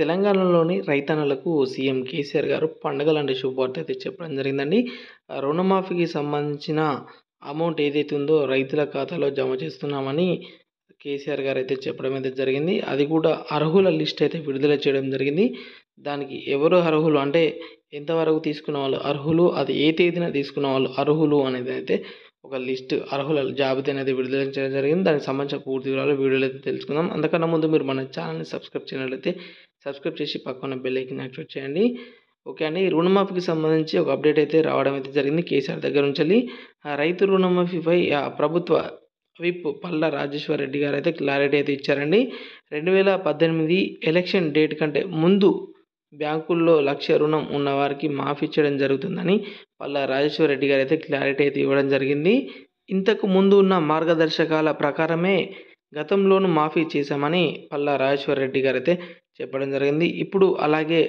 తెలంగాణలోని రైతన్నలకు సీఎం కేసీఆర్ గారు పండగలాంటి శుభవార్త అయితే చెప్పడం జరిగిందండి రుణమాఫీకి సంబంధించిన అమౌంట్ ఏదైతే ఉందో రైతుల ఖాతాలో జమ చేస్తున్నామని కేసీఆర్ గారు అయితే చెప్పడం అయితే జరిగింది అది కూడా అర్హుల లిస్ట్ అయితే విడుదల చేయడం జరిగింది దానికి ఎవరు అర్హులు అంటే ఎంతవరకు తీసుకున్న వాళ్ళు అర్హులు అది ఏ తేదీన తీసుకున్న వాళ్ళు అర్హులు అనేది అయితే ఒక లిస్ట్ అర్హుల జాబితా అనేది విడుదల చేయడం జరిగింది దానికి సంబంధించిన పూర్తి వివరాలు వీడియోలో అయితే తెలుసుకుందాం అందుకన్నా ముందు మీరు మన ఛానల్ని సబ్స్క్రైబ్ చేయనట్లయితే సబ్స్క్రైబ్ చేసి పక్కన బెల్ ఐకన్ యాక్టివేట్ చేయండి ఓకే అండి రుణమాఫీకి సంబంధించి ఒక అప్డేట్ అయితే రావడం అయితే జరిగింది కేసీఆర్ దగ్గర నుంచి రైతు రుణమాఫీపై ప్రభుత్వ విప్ పల్ల రాజేశ్వర రెడ్డి గారు అయితే క్లారిటీ అయితే ఇచ్చారండి రెండు వేల పద్దెనిమిది ఎలక్షన్ డేట్ కంటే ముందు బ్యాంకుల్లో లక్ష రుణం ఉన్నవారికి మాఫీ చేయడం జరుగుతుందని పల్లా రాజేశ్వర్ రెడ్డి గారు అయితే క్లారిటీ అయితే ఇవ్వడం జరిగింది ఇంతకు ముందు ఉన్న మార్గదర్శకాల ప్రకారమే గతంలోనూ మాఫీ చేశామని పల్లా రాజేశ్వర్ రెడ్డి గారు అయితే చెప్పడం జరిగింది ఇప్పుడు అలాగే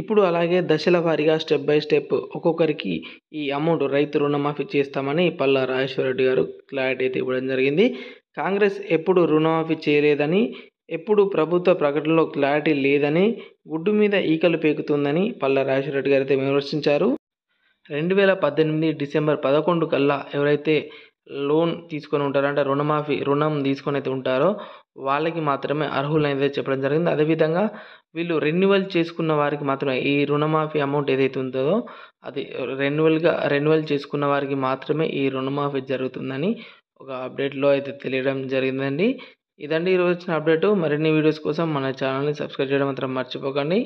ఇప్పుడు అలాగే దశల వారీగా స్టెప్ బై స్టెప్ ఒక్కొక్కరికి ఈ అమౌంట్ రైతు రుణమాఫీ చేస్తామని పల్లా రాజేశ్వర రెడ్డి గారు క్లారిటీ అయితే ఇవ్వడం జరిగింది కాంగ్రెస్ ఎప్పుడు రుణమాఫీ చేయలేదని ఎప్పుడు ప్రభుత్వ ప్రకటనలో క్లారిటీ లేదని గుడ్డు మీద ఈకలు పేకుతుందని పల్లా రాజశేఖర గారు అయితే విమర్శించారు రెండు వేల పద్దెనిమిది డిసెంబర్ పదకొండు కల్లా ఎవరైతే లోన్ తీసుకొని ఉంటారో అంటే రుణమాఫీ రుణం తీసుకొని అయితే ఉంటారో వాళ్ళకి మాత్రమే అర్హులైతే చెప్పడం జరిగింది అదేవిధంగా వీళ్ళు రెన్యువల్ చేసుకున్న వారికి మాత్రమే ఈ రుణమాఫీ అమౌంట్ ఏదైతే ఉందో అది రెన్యువల్గా రెన్యువల్ చేసుకున్న వారికి మాత్రమే ఈ రుణమాఫీ జరుగుతుందని ఒక అప్డేట్లో అయితే తెలియడం జరిగిందండి ఇదండి ఈరోజు వచ్చిన అప్డేటు మరిన్ని వీడియోస్ కోసం మన ఛానల్ని సబ్స్క్రైబ్ చేయడం మాత్రం మర్చిపోకండి